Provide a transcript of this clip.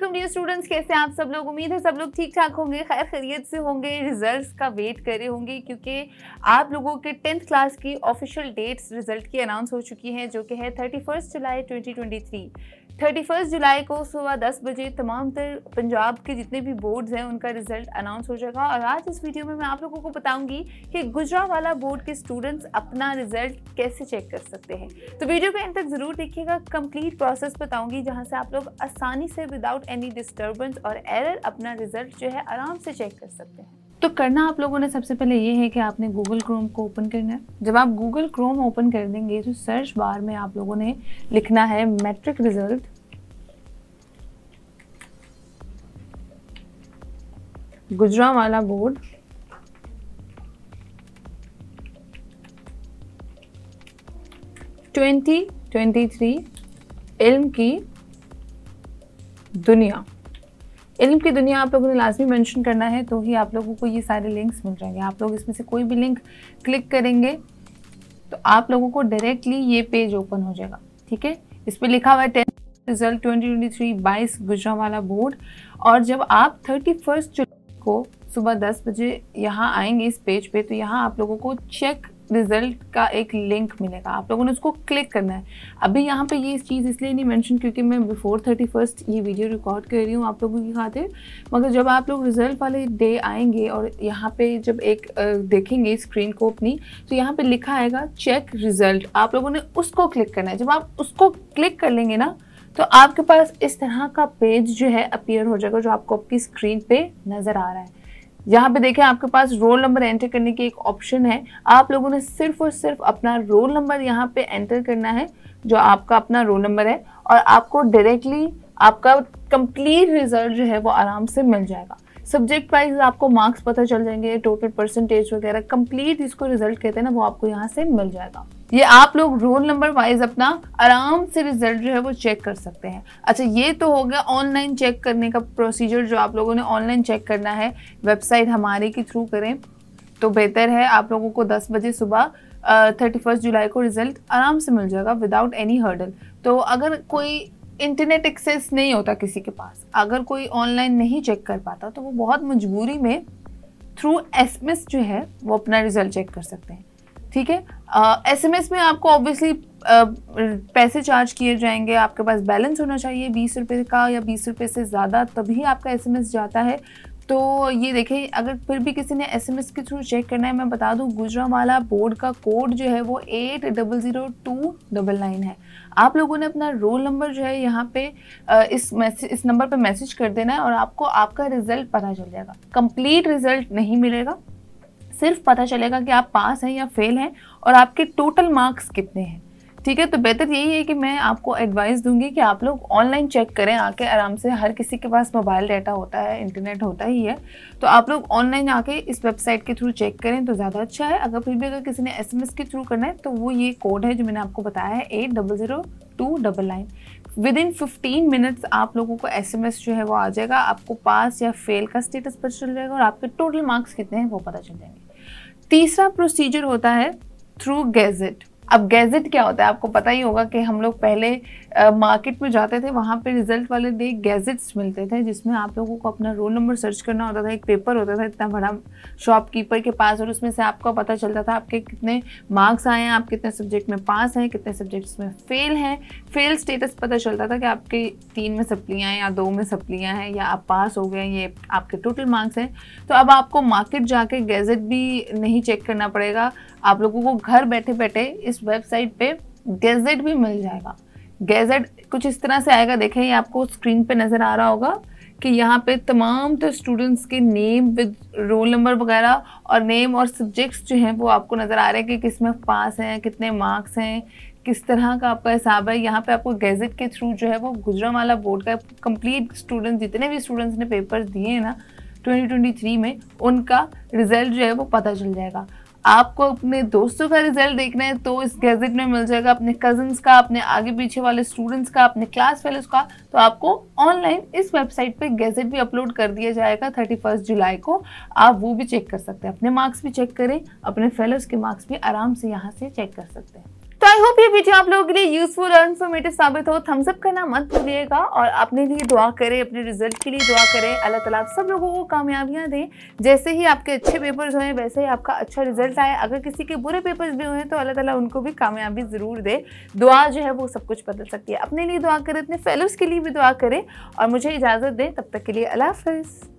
वालेकुम dear students कैसे आप सब लोग उम्मीद है सब लोग ठीक ठाक होंगे खैर खैरियत से होंगे रिजल्ट्स का वेट कर रहे होंगे क्योंकि आप लोगों के टेंथ क्लास की ऑफिशियल डेट्स रिजल्ट की अनाउंस हो चुकी हैं जो कि है थर्टी फर्स्ट जुलाई twenty twenty three thirty first जुलाई को सुबह दस बजे तमाम तर पंजाब के जितने भी बोर्ड्स हैं उनका रिजल्ट अनाउंस हो जाएगा और आज इस वीडियो में मैं आप लोगों को बताऊंगी कि वाला बोर्ड के स्टूडेंट्स अपना रिजल्ट कैसे चेक कर सकते हैं तो वीडियो को एंड तक ज़रूर देखिएगा कंप्लीट प्रोसेस बताऊंगी जहाँ से आप लोग आसानी से विदाउट एनी डिस्टर्बेंस और एरर अपना रिजल्ट जो है आराम से चेक कर सकते हैं तो करना आप लोगों ने सबसे पहले ये है कि आपने गूगल क्रोम को ओपन करना है जब आप गूगल क्रोम ओपन कर देंगे तो सर्च बार में आप लोगों ने लिखना है मैट्रिक रिजल्ट गुजरा वाला बोर्ड ट्वेंटी ट्वेंटी थ्री इल्म की दुनिया इल्म की दुनिया आप लोगों ने लाजमी मेंशन करना है तो ही आप लोगों को ये सारे लिंक्स मिल जाएंगे आप लोग इसमें से कोई भी लिंक क्लिक करेंगे तो आप लोगों को डायरेक्टली ये पेज ओपन हो जाएगा ठीक है इस पर लिखा हुआ है tenth result twenty twenty three बाईस गुजरावाला बोर्ड और जब आप थर्टी फर्स्ट जुलाई को सुबह दस बजे यहाँ आएंगे इस पेज पे तो यहाँ आप लोगों को चेक रिजल्ट का एक लिंक मिलेगा आप लोगों ने उसको क्लिक करना है अभी यहाँ पे ये इस चीज़ इसलिए नहीं मेंशन क्योंकि मैं बिफोर थर्टी फर्स्ट ये वीडियो रिकॉर्ड कर रही हूँ आप लोगों की खातिर मगर जब आप लोग रिजल्ट वाले डे आएंगे और यहाँ पे जब एक देखेंगे स्क्रीन को अपनी तो यहाँ पर लिखा आएगा चेक रिजल्ट आप लोगों ने उसको क्लिक करना है जब आप उसको क्लिक कर लेंगे ना तो आपके पास इस तरह का पेज जो है अपीयर हो जाएगा जो आपको आपकी स्क्रीन पे नज़र आ रहा है यहाँ पे देखें आपके पास रोल नंबर एंटर करने की एक ऑप्शन है आप लोगों ने सिर्फ और सिर्फ अपना रोल नंबर यहाँ पे एंटर करना है जो आपका अपना रोल नंबर है और आपको डायरेक्टली आपका कंप्लीट रिजल्ट जो है वो आराम से मिल जाएगा सब्जेक्ट वाइज आपको मार्क्स पता चल जाएंगे टोटल परसेंटेज वगैरह कंप्लीट इसको रिजल्ट कहते हैं ना वो आपको यहाँ से मिल जाएगा ये आप लोग रोल नंबर वाइज अपना आराम से रिजल्ट जो है वो चेक कर सकते हैं अच्छा ये तो हो गया ऑनलाइन चेक करने का प्रोसीजर जो आप लोगों ने ऑनलाइन चेक करना है वेबसाइट हमारे के थ्रू करें तो बेहतर है आप लोगों को 10 बजे सुबह थर्टी फर्स्ट जुलाई को रिजल्ट आराम से मिल जाएगा विदाउट एनी हर्डल तो अगर कोई इंटरनेट एक्सेस नहीं होता किसी के पास अगर कोई ऑनलाइन नहीं चेक कर पाता तो वो बहुत मजबूरी में थ्रू एस जो है वो अपना रिजल्ट चेक कर सकते हैं ठीक है एस एम एस में आपको ऑब्वियसली पैसे चार्ज किए जाएंगे आपके पास बैलेंस होना चाहिए बीस रुपये का या बीस रुपये से ज़्यादा तभी आपका एस एम एस जाता है तो ये देखें अगर फिर भी किसी ने एसएमएस के थ्रू चेक करना है मैं बता दूं गुजरावाला बोर्ड का कोड जो है वो eight double zero two double nine है आप लोगों ने अपना रोल नंबर जो है यहाँ पे इस मैसेज इस नंबर पे मैसेज कर देना है और आपको आपका रिज़ल्ट पता चल जाएगा कंप्लीट रिज़ल्ट नहीं मिलेगा सिर्फ पता चलेगा कि आप पास हैं या फेल हैं और आपके टोटल मार्क्स कितने हैं ठीक है तो बेहतर यही है कि मैं आपको एडवाइस दूंगी कि आप लोग ऑनलाइन चेक करें आके आराम से हर किसी के पास मोबाइल डाटा होता है इंटरनेट होता ही है तो आप लोग ऑनलाइन आके इस वेबसाइट के थ्रू चेक करें तो ज़्यादा अच्छा है अगर फिर भी अगर किसी ने एस के थ्रू करना है तो वो ये कोड है जो मैंने आपको बताया है eight double zero two double nine within fifteen minutes आप लोगों को एस जो है वो आ जाएगा आपको पास या फेल का स्टेटस पता चल जाएगा और आपके टोटल मार्क्स कितने हैं वो पता चल जाएंगे तीसरा प्रोसीजर होता है थ्रू गैजेट अब गैजेट क्या होता है आपको पता ही होगा कि हम लोग पहले मार्केट में जाते थे वहाँ पे रिजल्ट वाले डे गैजेट्स मिलते थे जिसमें आप लोगों को अपना रोल नंबर सर्च करना होता था एक पेपर होता था इतना बड़ा शॉपकीपर के पास और उसमें से आपको पता चलता था आपके कितने मार्क्स आए हैं आप कितने सब्जेक्ट में पास हैं कितने सब्जेक्ट्स में फ़ेल हैं फेल स्टेटस पता चलता था कि आपके तीन में सप्लियाँ हैं या दो में सप्लियाँ हैं या आप पास हो गए ये आपके टोटल मार्क्स हैं तो अब आपको मार्केट जाके गैजेट भी नहीं चेक करना पड़ेगा आप लोगों को घर बैठे बैठे इस वेबसाइट पे गैजेट भी मिल जाएगा गैजेट कुछ इस तरह से आएगा देखें ये आपको स्क्रीन पे नज़र आ रहा होगा कि यहाँ पे तमाम तो स्टूडेंट्स के नेम विद रोल नंबर वगैरह और नेम और सब्जेक्ट्स जो हैं वो आपको नज़र आ रहे हैं कि किस में पास हैं कितने मार्क्स हैं किस तरह का आपका हिसाब है यहाँ पे आपको गैजेट के थ्रू जो है वो गुजरावाला बोर्ड का कंप्लीट स्टूडेंट्स जितने भी स्टूडेंट्स ने पेपर दिए हैं ना 2023 में उनका रिजल्ट जो है वो पता चल जाएगा आपको अपने दोस्तों का रिजल्ट देखना है तो इस गैजेट में मिल जाएगा अपने कजन्स का अपने आगे पीछे वाले स्टूडेंट्स का अपने क्लास फेलोज का तो आपको ऑनलाइन इस वेबसाइट पे गैजेट भी अपलोड कर दिया जाएगा थर्टी फर्स्ट जुलाई को आप वो भी चेक कर सकते हैं अपने मार्क्स भी चेक करें अपने फेलोज के मार्क्स भी आराम से यहाँ से चेक कर सकते हैं आई होप ये वीडियो आप लोगों के लिए यूजफुल और इन्फॉर्मेटिव साबित हो थम्स अप करना मत भूलिएगा और अपने लिए दुआ करें अपने रिजल्ट के लिए दुआ करें अल्लाह ताला आप सब लोगों को कामयाबियां दें जैसे ही आपके अच्छे पेपर्स हों वैसे ही आपका अच्छा रिजल्ट आए अगर किसी के बुरे पेपर्स भी हुए तो अल्लाह ताला उनको भी कामयाबी ज़रूर दे दुआ जो है वो सब कुछ बदल सकती है अपने लिए दुआ करें अपने फेलोज़ के लिए भी दुआ करें और मुझे इजाज़त दें तब तक के लिए अल्लाह हाफिज़